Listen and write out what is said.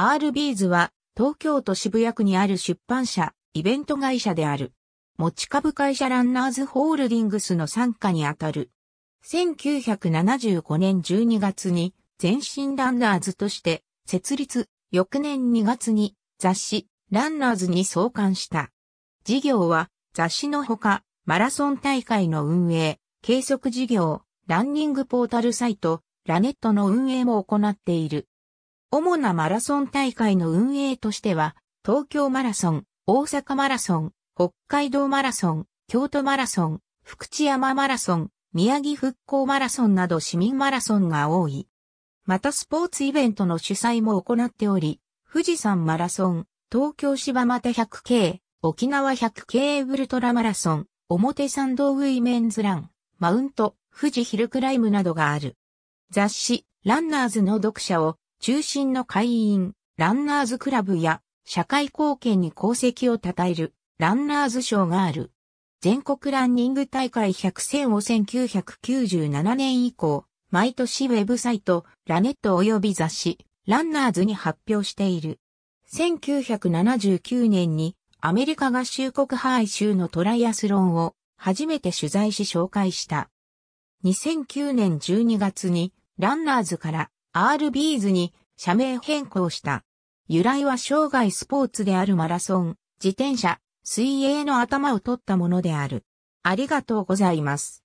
R b s は東京都渋谷区にある出版社、イベント会社である。持ち株会社ランナーズホールディングスの傘下にあたる。1975年12月に全身ランナーズとして設立、翌年2月に雑誌ランナーズに創刊した。事業は雑誌のほかマラソン大会の運営、計測事業、ランニングポータルサイト、ラネットの運営も行っている。主なマラソン大会の運営としては、東京マラソン、大阪マラソン、北海道マラソン、京都マラソン、福知山マラソン、宮城復興マラソンなど市民マラソンが多い。またスポーツイベントの主催も行っており、富士山マラソン、東京芝又 100K、沖縄 100K ウルトラマラソン、表参道ウィメンズラン、マウント、富士ヒルクライムなどがある。雑誌、ランナーズの読者を中心の会員、ランナーズクラブや社会貢献に功績を称えるランナーズ賞がある。全国ランニング大会100選を1997年以降、毎年ウェブサイト、ラネット及び雑誌、ランナーズに発表している。1979年にアメリカ合衆国ハワイ州のトライアスロンを初めて取材し紹介した。2009年12月にランナーズからアールビーズに社名変更した。由来は生涯スポーツであるマラソン、自転車、水泳の頭を取ったものである。ありがとうございます。